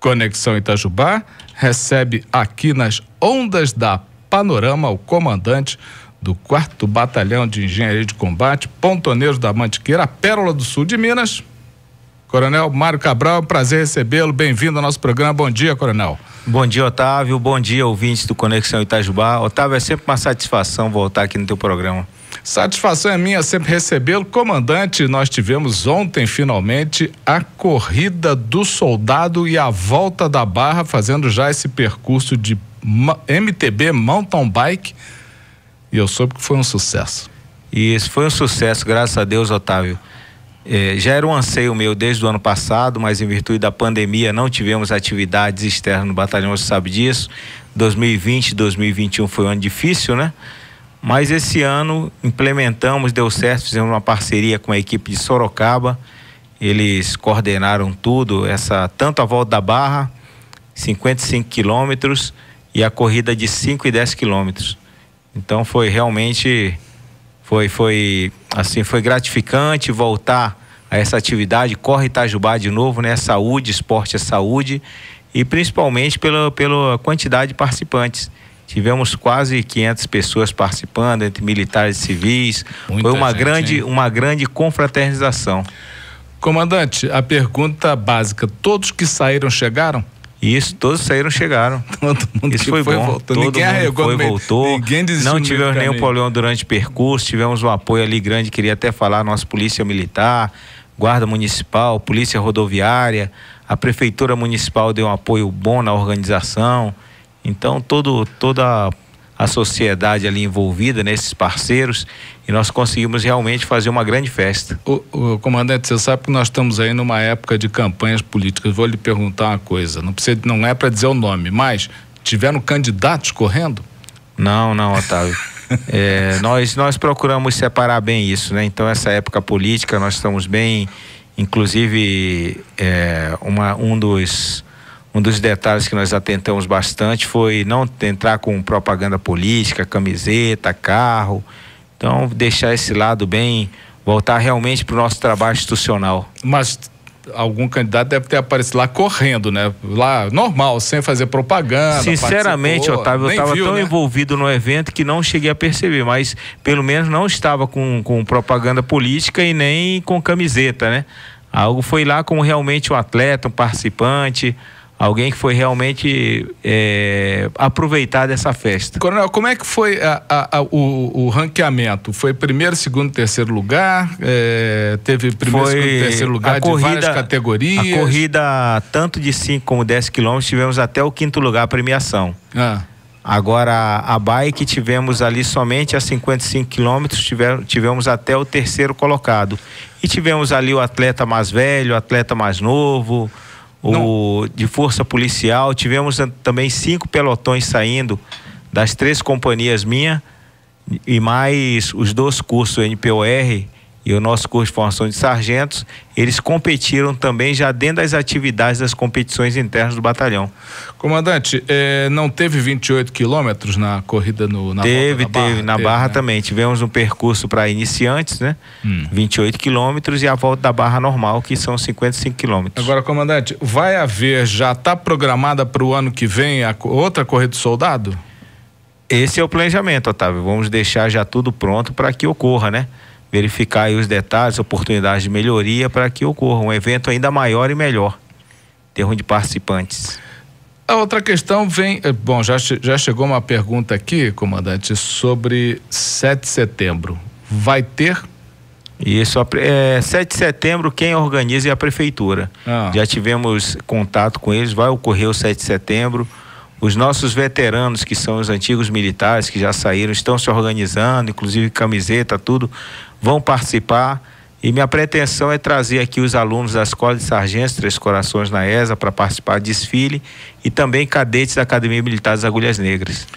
Conexão Itajubá recebe aqui nas ondas da Panorama o comandante do 4 Batalhão de Engenharia de Combate, Pontoneiro da Mantiqueira, Pérola do Sul de Minas. Coronel Mário Cabral, é prazer recebê-lo. Bem-vindo ao nosso programa. Bom dia, Coronel. Bom dia, Otávio. Bom dia, ouvintes do Conexão Itajubá. Otávio, é sempre uma satisfação voltar aqui no teu programa. Satisfação é minha sempre recebê-lo. Comandante, nós tivemos ontem, finalmente, a corrida do soldado e a volta da barra, fazendo já esse percurso de MTB mountain bike. E eu soube que foi um sucesso. E esse foi um sucesso, graças a Deus, Otávio. É, já era um anseio meu desde o ano passado, mas em virtude da pandemia não tivemos atividades externas no batalhão, você sabe disso. 2020, 2021 foi um ano difícil, né? Mas esse ano implementamos, deu certo, fizemos uma parceria com a equipe de Sorocaba. Eles coordenaram tudo, essa tanto a volta da barra, 55 quilômetros, e a corrida de 5 e 10 quilômetros. Então foi realmente foi foi assim foi gratificante voltar a essa atividade, corre Itajubá de novo, né? Saúde, esporte é saúde e principalmente pela pela quantidade de participantes. Tivemos quase 500 pessoas participando, entre militares e civis. Muita Foi uma gente, grande, uma grande confraternização. Comandante, a pergunta básica: todos que saíram chegaram? Isso, todos saíram, chegaram. Todo mundo Isso foi, foi bom. Voltou. Todo ninguém mundo foi, meio, voltou. Ninguém não tivemos nenhum problema durante o percurso, tivemos um apoio ali grande, queria até falar, nossa polícia militar, guarda municipal, polícia rodoviária, a prefeitura municipal deu um apoio bom na organização. Então, todo, toda a sociedade ali envolvida, nesses né, parceiros, e nós conseguimos realmente fazer uma grande festa. O, o, comandante, você sabe que nós estamos aí numa época de campanhas políticas. Vou lhe perguntar uma coisa, não, precisa, não é para dizer o nome, mas tiveram candidatos correndo? Não, não, Otávio. é, nós, nós procuramos separar bem isso, né? Então, essa época política, nós estamos bem. Inclusive, é, uma, um dos um dos detalhes que nós atentamos bastante foi não entrar com propaganda política, camiseta, carro. Então, deixar esse lado bem, voltar realmente para o nosso trabalho institucional. Mas algum candidato deve ter aparecido lá correndo, né? Lá, normal, sem fazer propaganda. Sinceramente, Otávio, eu estava tão né? envolvido no evento que não cheguei a perceber, mas pelo menos não estava com, com propaganda política e nem com camiseta, né? Algo foi lá como realmente um atleta, um participante alguém que foi realmente é, aproveitar dessa festa. Coronel, como é que foi a, a, a, o, o, ranqueamento? Foi primeiro, segundo, terceiro lugar? É, teve primeiro, foi segundo, terceiro lugar de várias categorias? A corrida, tanto de 5 como 10 quilômetros, tivemos até o quinto lugar a premiação. Ah. Agora, a bike tivemos ali somente a 55 quilômetros, tivemos até o terceiro colocado. E tivemos ali o atleta mais velho, o atleta mais novo, o, de força policial. Tivemos também cinco pelotões saindo das três companhias minha e mais os dois cursos NPOR e o nosso curso de formação de sargentos, eles competiram também já dentro das atividades das competições internas do batalhão. Comandante, eh, não teve 28 quilômetros na corrida no, na Teve, volta, na teve. Barra, na teve, Barra né? também. Tivemos um percurso para iniciantes, né? Hum. 28 quilômetros e a volta da Barra normal, que são 55 quilômetros. Agora, comandante, vai haver, já está programada para o ano que vem a, outra corrida de soldado? Esse é o planejamento, Otávio. Vamos deixar já tudo pronto para que ocorra, né? verificar os detalhes, oportunidades de melhoria para que ocorra um evento ainda maior e melhor em termos de participantes. A outra questão vem. Eh, bom, já, já chegou uma pergunta aqui, comandante, sobre 7 de setembro. Vai ter? Isso, é, 7 eh, de setembro quem organiza é a prefeitura. Ah. Já tivemos contato com eles, vai ocorrer o 7 de setembro. Os nossos veteranos, que são os antigos militares que já saíram, estão se organizando, inclusive camiseta, tudo, vão participar. E minha pretensão é trazer aqui os alunos da Escola de Sargentos Três Corações na ESA para participar do desfile e também cadetes da Academia Militar das Agulhas Negras.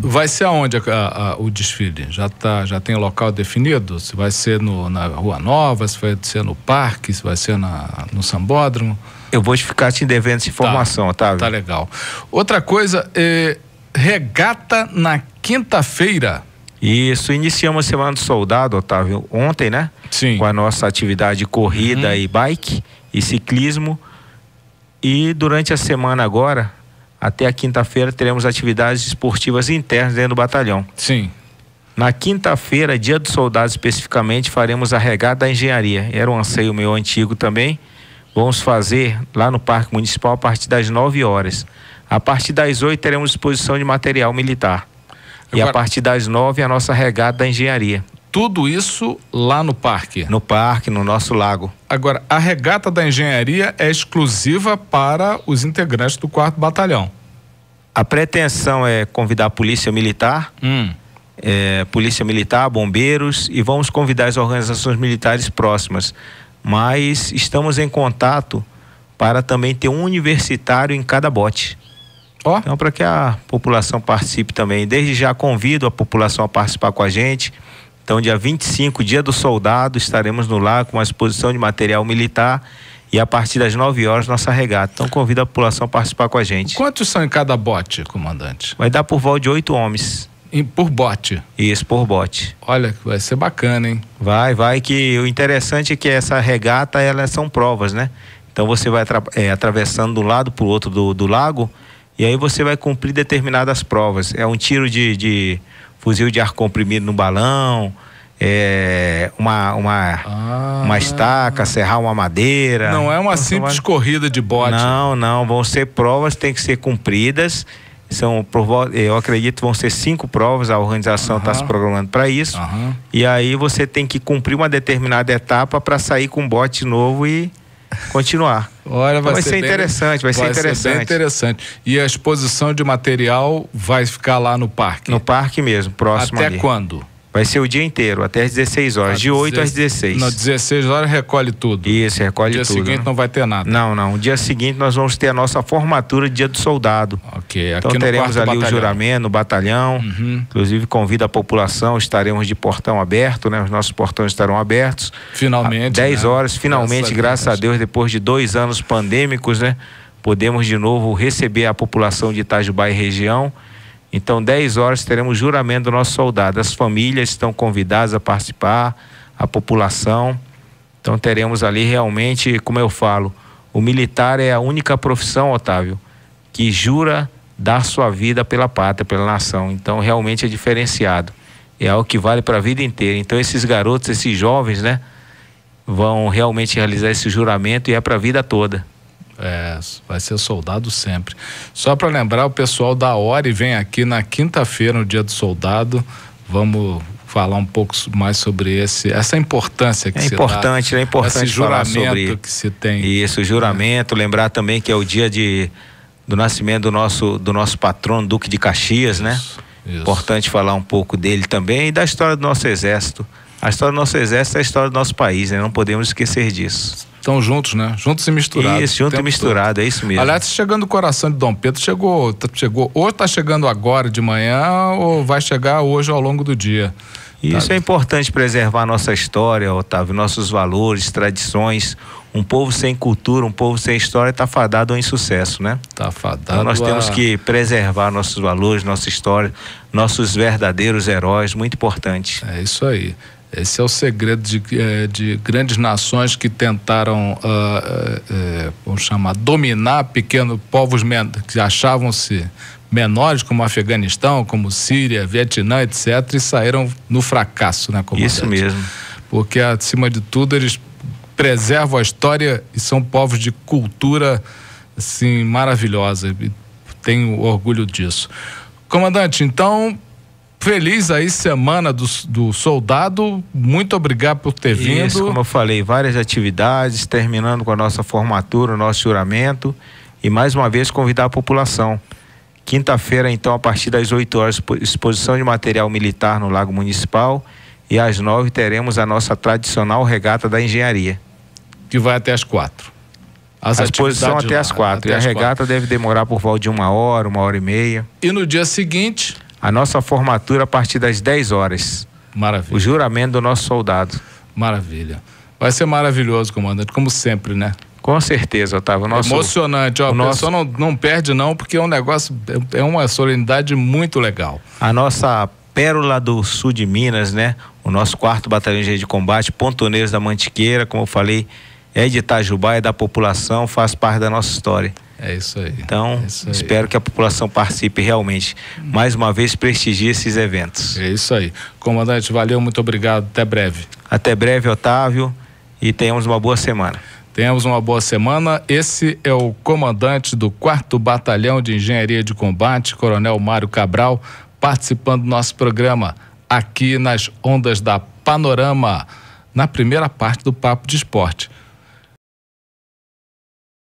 Vai ser aonde a, a, o desfile? Já, tá, já tem local definido? Se vai ser no, na Rua Nova, se vai ser no parque, se vai ser na, no Sambódromo? Eu vou ficar te devendo essa tá, informação, tá? Tá, tá legal. Outra coisa, é, regata na quinta-feira. Isso, iniciamos a Semana do Soldado, Otávio, ontem, né? Sim. Com a nossa atividade corrida uhum. e bike e ciclismo. E durante a semana agora, até a quinta-feira, teremos atividades esportivas internas dentro do batalhão. Sim. Na quinta-feira, dia do soldado especificamente, faremos a regata da engenharia. Era um anseio meu antigo também. Vamos fazer lá no Parque Municipal a partir das 9 horas. A partir das 8 teremos exposição de material militar. E a partir das nove, a nossa regata da engenharia. Tudo isso lá no parque? No parque, no nosso lago. Agora, a regata da engenharia é exclusiva para os integrantes do quarto batalhão? A pretensão é convidar a polícia militar, hum. é, polícia militar, bombeiros e vamos convidar as organizações militares próximas. Mas estamos em contato para também ter um universitário em cada bote. Ó. Então, para que a população participe também. Desde já convido a população a participar com a gente. Então, dia 25, dia do soldado, estaremos no lar com a exposição de material militar e a partir das 9 horas nossa regata. Então convido a população a participar com a gente. Quantos são em cada bote, comandante? Vai dar por volta de oito homens. Em, por bote? Isso, por bote. Olha, vai ser bacana, hein? Vai, vai, que o interessante é que essa regata, elas são provas, né? Então você vai é, atravessando do lado para o outro do, do lago e aí você vai cumprir determinadas provas. É um tiro de, de fuzil de ar comprimido no balão, é, uma, uma, ah, uma estaca, serrar uma madeira. Não é uma então simples vai... corrida de bote. Não, não. Vão ser provas, tem que ser cumpridas. São, eh, eu acredito vão ser cinco provas, a organização está uhum. se programando para isso. Uhum. E aí você tem que cumprir uma determinada etapa para sair com um bote novo e continuar. Olha, então vai, então vai ser, ser interessante, vai, vai ser interessante. Ser interessante. E a exposição de material vai ficar lá no parque? No parque mesmo, próximo Até ali. quando? Vai ser o dia inteiro, até às 16 horas, de 8 às 16. Não, 16 horas recolhe tudo. Isso, recolhe dia tudo. Dia seguinte né? não vai ter nada. Não, não. No dia seguinte nós vamos ter a nossa formatura dia do soldado. Ok. Então aqui então teremos ali batalhão. o juramento, o batalhão. Uhum. Inclusive convida a população, estaremos de portão aberto, né? Os nossos portões estarão abertos. Finalmente. Há 10 né? horas, finalmente, graças, graças a Deus, depois de dois anos pandêmicos, né? Podemos de novo receber a população de Itajubá e região. Então, 10 horas teremos juramento do nosso soldado. As famílias estão convidadas a participar, a população. Então, teremos ali realmente, como eu falo, o militar é a única profissão, Otávio, que jura dar sua vida pela pátria, pela nação. Então, realmente é diferenciado. É algo que vale para a vida inteira. Então, esses garotos, esses jovens, né, vão realmente realizar esse juramento e é para a vida toda. É, vai ser soldado sempre. Só para lembrar, o pessoal da Ori vem aqui na quinta-feira, no Dia do Soldado. Vamos falar um pouco mais sobre esse, essa importância que é se importante, dá, é importante esse juramento falar sobre que se tem. Isso, o juramento, é. lembrar também que é o dia de, do nascimento do nosso do nosso patrono Duque de Caxias, né? isso, né? Isso. Importante falar um pouco dele também e da história do nosso exército. A história do nosso exército é a história do nosso país, né? Não podemos esquecer disso. Estão juntos, né? Juntos e misturados. Isso, junto e misturado, todo. é isso mesmo. Aliás, chegando o coração de Dom Pedro, chegou, tá, chegou ou está chegando agora de manhã ou vai chegar hoje ao longo do dia. E isso tá. é importante preservar nossa história, Otávio, nossos valores, tradições. Um povo sem cultura, um povo sem história está fadado ao insucesso, né? Está fadado. Então nós temos que preservar nossos valores, nossa história, nossos verdadeiros heróis, muito importante. É isso aí. Esse é o segredo de, eh, de grandes nações que tentaram, uh, uh, vamos chamar, dominar pequenos povos que achavam-se menores, como Afeganistão, como Síria, Vietnã, etc., e saíram no fracasso, né, comandante? Isso mesmo. Porque, acima de tudo, eles preservam a história e são povos de cultura, assim, maravilhosa. Tenho orgulho disso. Comandante, então, Feliz aí semana do, do soldado. Muito obrigado por ter vindo. Isso, como eu falei, várias atividades, terminando com a nossa formatura, o nosso juramento e mais uma vez convidar a população. Quinta-feira, então, a partir das 8 horas, exposição de material militar no Lago Municipal e às 9 teremos a nossa tradicional regata da engenharia. Que vai até às 4. As a exposição até às 4. Até e a regata quatro. deve demorar por volta de uma hora, uma hora e meia. E no dia seguinte a nossa formatura a partir das 10 horas. Maravilha. O juramento do nosso soldado. Maravilha. Vai ser maravilhoso, comandante, como sempre, né? Com certeza, Otávio. Nosso, Emocionante, ó, o nosso... não, não perde não, porque é um negócio, é uma solenidade muito legal. A nossa pérola do sul de Minas, né? O nosso quarto batalhão de combate, Pontoneiros da Mantiqueira, como eu falei, é de Itajubá, é da população, faz parte da nossa história. É isso aí. Então, é isso aí. espero que a população participe realmente. Mais uma vez, prestigie esses eventos. É isso aí. Comandante, valeu, muito obrigado. Até breve. Até breve, Otávio, e tenhamos uma boa semana. Tenhamos uma boa semana. Esse é o comandante do 4 Batalhão de Engenharia de Combate, Coronel Mário Cabral, participando do nosso programa aqui nas ondas da Panorama, na primeira parte do Papo de Esporte.